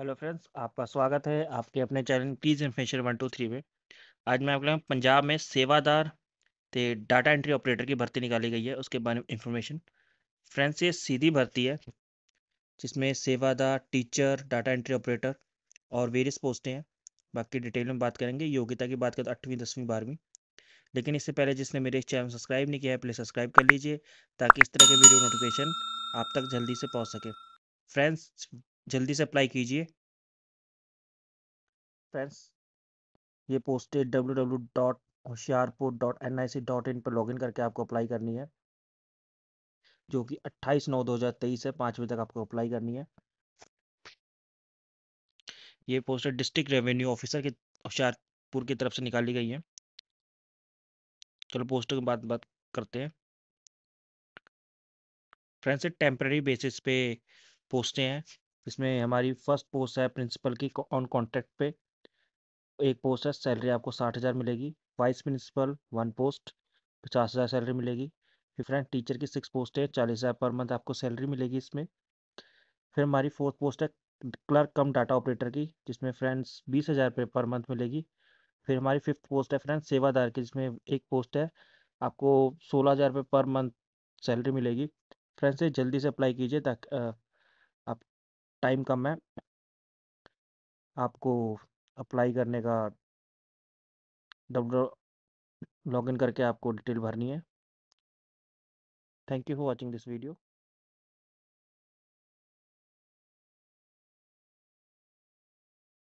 hello friends आपका स्वागत है आपके अपने channel please information one two three में आज मैं आपको पंजाब में सेवादार ते डाटा एंट्री ऑपरेटर की भर्ती निकाली गई है उसके बारे में इंफॉर्मेशन फ्रेंड्स ये सीधी भर्ती है जिसमें सेवादार टीचर डाटा एंट्री ऑपरेटर और वेरियस पोस्टें हैं बाकी डिटेल में बात करेंगे योग्यता की बात करें तो आठवीं दसवीं बारहवीं लेकिन इससे पहले जिसने मेरे चैनल सब्सक्राइब नहीं किया है प्लीज़ सब्सक्राइब कर लीजिए ताकि इस तरह के वीडियो नोटिफिकेशन आप तक जल्दी से पहुँच सके फ्रेंड्स जल्दी से अप्लाई कीजिए फ्रेंड्स ये posted W W dot Hoshiarpur dot N I C dot in पर इन करके आपको अप्लाई करनी है जो कि 28 नौ 2023 से पाँच बजे तक आपको अप्लाई करनी है ये पोस्ट डिस्ट्रिक्ट रेवेन्यू ऑफिसर के होशियारपुर की तरफ से निकाली गई है चलो पोस्ट की बात बात करते हैं फ्रेंड्स टेम्प्रेरी बेसिस पे पोस्टें हैं इसमें हमारी फर्स्ट पोस्ट है प्रिंसिपल की ऑन कॉन्ट्रैक्ट पे एक पोस्ट है सैलरी आपको साठ हज़ार मिलेगी वाइस प्रिंसिपल वन पोस्ट पचास हज़ार सैलरी मिलेगी फिर फ्रेंड टीचर की सिक्स पोस्ट है चालीस हज़ार पर मंथ आपको सैलरी मिलेगी इसमें फिर हमारी फोर्थ पोस्ट है क्लर्क कम डाटा ऑपरेटर की जिसमें फ्रेंड्स बीस हज़ार रुपये पर मंथ मिलेगी फिर हमारी फिफ्थ पोस्ट है फ्रेंड्स सेवादार की जिसमें एक पोस्ट है आपको सोलह हज़ार रुपये पर मंथ सैलरी मिलेगी फ्रेंड्स ये जल्दी से अप्लाई कीजिए ताकि टाइम कम है आपको अप्लाई करने का डब्ल्यू लॉगिन करके आपको डिटेल भरनी है thank you for watching this video